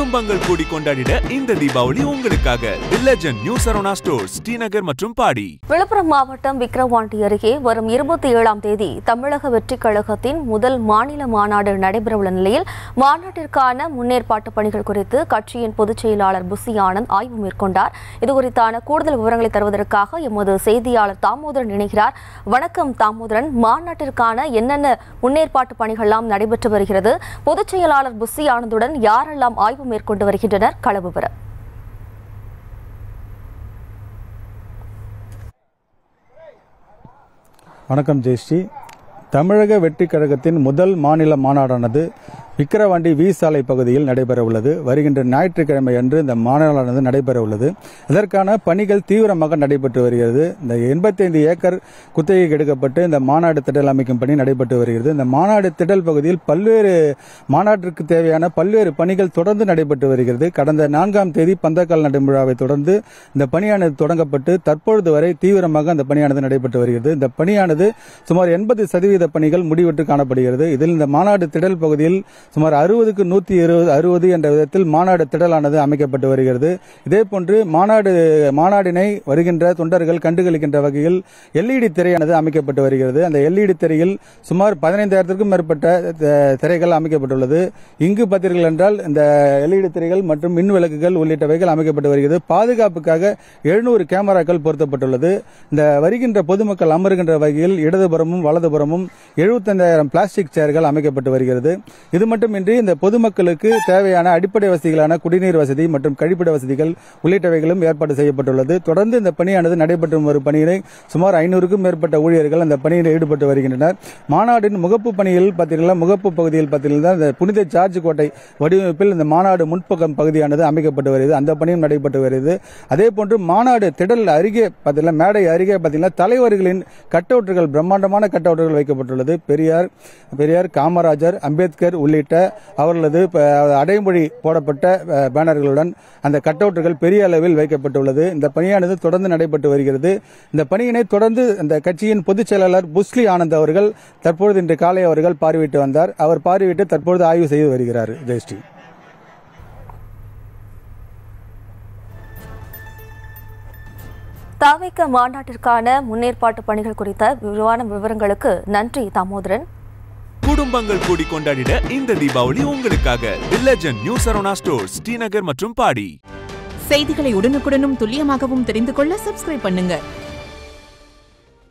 குடும்பங்கள் கூடி கொண்டாடிட இந்த தீபாவளி உங்களுக்காக legend new Saravana stores Srinagar மற்றும் பாடி விழுப்புரம் மாவட்டம் விக்கிரவாண்டி அருகே வரும் இருபத்தி ஏழாம் தேதி தமிழக வெற்றிக் கழகத்தின் முதல் மாநில மாநாடு நடைபெறவுள்ள நிலையில் மாநாட்டிற்கான முன்னேற்பாட்டு பணிகள் குறித்து கட்சியின் பொதுச் செயலாளர் புசி ஆனந்த் ஆய்வு மேற்கொண்டார் இதுகுறித்தான கூடுதல் விவரங்களை தருவதற்காக எமது செய்தியாளர் தாமோதரன் இணைகிறார் வணக்கம் தாமோதரன் மாநாட்டிற்கான என்னென்ன முன்னேற்பாட்டு பணிகள்லாம் நடைபெற்று வருகிறது பொதுச் செயலாளர் புசி ஆனந்துடன் யாரெல்லாம் ஆய்வு மேற்கொண்டு வருகின்றனர் களவுபுரம் வணக்கம் ஜெயஸ்ரீ தமிழக வெற்றி கழகத்தின் முதல் மாநில மாநாடானது விக்கிரவாண்டி வி சாலை பகுதியில் நடைபெறவுள்ளது வருகின்ற ஞாயிற்றுக்கிழமை அன்று இந்த மாநாடானது நடைபெறவுள்ளது இதற்கான பணிகள் தீவிரமாக நடைபெற்று வருகிறது இந்த எண்பத்தைந்து ஏக்கர் குத்தகை எடுக்கப்பட்டு இந்த மாநாடு திடல் அமைக்கும் பணி நடைபெற்று வருகிறது இந்த மாநாடு திடல் பகுதியில் பல்வேறு மாநாட்டிற்கு தேவையான பல்வேறு பணிகள் தொடர்ந்து நடைபெற்று வருகிறது கடந்த நான்காம் தேதி பந்தக்கால் நடைமுழாவை தொடர்ந்து இந்த பணியானது தொடங்கப்பட்டு தற்பொழுது வரை தீவிரமாக அந்த பணியானது நடைபெற்று வருகிறது இந்த பணியானது சுமார் எண்பது சதவீத பணிகள் முடிவெற்று காணப்படுகிறது இதில் இந்த மாநாடு திடல் பகுதியில் சுமார் அறுபதுக்கு நூற்றி இருபது அறுபது என்ற விதத்தில் மாநாடு திடலானது அமைக்கப்பட்டு வருகிறது இதேபோன்று மாநாடு மாநாடினை வருகின்ற தொண்டர்கள் கண்டுகளிக்கின்ற வகையில் எல்இடி திரையானது அமைக்கப்பட்டு வருகிறது அந்த எல்இடி திரையில் சுமார் பதினைந்தாயிரத்திற்கும் மேற்பட்ட திரைகள் அமைக்கப்பட்டுள்ளது இங்கு பார்த்தீர்கள் என்றால் இந்த எல்இடி திரைகள் மற்றும் மின் விளக்குகள் உள்ளிட்டவைகள் அமைக்கப்பட்டு வருகிறது பாதுகாப்புக்காக எழுநூறு கேமராக்கள் பொருத்தப்பட்டுள்ளது இந்த வருகின்ற பொதுமக்கள் அமருகின்ற வகையில் இடதுபுறமும் வலதுபுறமும் எழுபத்தைந்தாயிரம் பிளாஸ்டிக் சேர்கள் அமைக்கப்பட்டு வருகிறது இது மட்டுமின்றி இந்த பொதுமக்களுக்கு தேவையான அடிப்படை வசதிகளான குடிநீர் வசதி மற்றும் கழிப்பிட வசதிகள் உள்ளிட்டவைகளும் ஏற்பாடு செய்யப்பட்டுள்ளது தொடர்ந்து இந்த பணியானது நடைபெற்று வரும் பணியினை சுமார் ஐநூறுக்கும் மேற்பட்ட ஊழியர்கள் அந்த பணியில் ஈடுபட்டு வருகின்றனர் மாநாட்டின் முகப்பு பணியில் பார்த்தீங்கன்னா முகப்பு பகுதியில் பார்த்தீங்கன்னா இந்த புனித ஜார்ஜ் கோட்டை வடிவமைப்பில் இந்த மாநாடு முன்பக்கம் பகுதியானது அமைக்கப்பட்டு வருகிறது அந்த பணியும் நடைபெற்று வருகிறது அதே போன்று மாநாடு திடல் அருகே பார்த்தீங்கன்னா மேடை அருகே பார்த்தீங்கன்னா தலைவர்களின் கட்டவுட்டுகள் பிரம்மாண்டமான கட்டவுட்டுகள் வைக்கப்பட்டுள்ளது பெரியார் பெரியார் காமராஜர் அம்பேத்கர் உள்ளிட்ட வெளியிட்ட அவர்களது அடைமொழி போடப்பட்ட பேனர்களுடன் அந்த கட் அவுட்டுகள் பெரிய அளவில் வைக்கப்பட்டுள்ளது இந்த பணியானது தொடர்ந்து நடைபெற்று வருகிறது இந்த பணியினை தொடர்ந்து அந்த கட்சியின் பொதுச் செயலாளர் புஸ்லி ஆனந்த் அவர்கள் தற்பொழுது இன்று காலை அவர்கள் பார்வையிட்டு வந்தார் அவர் பார்வையிட்டு தற்பொழுது ஆய்வு செய்து வருகிறார் ஜெயஸ்ரீ தாவிக்க மாநாட்டிற்கான முன்னேற்பாட்டு பணிகள் குறித்த விரிவான விவரங்களுக்கு நன்றி தாமோதரன் குடும்பங்கள் கூடி கொண்டாடிட இந்த தீபாவளி உங்களுக்காக வில்லஜன் நியூ சரோனா ஸ்டோர் ஸ்ரீநகர் மற்றும் பாடி செய்திகளை உடனுக்குடனும் துல்லியமாகவும் தெரிந்து கொள்ள சப்ஸ்கிரைப் பண்ணுங்க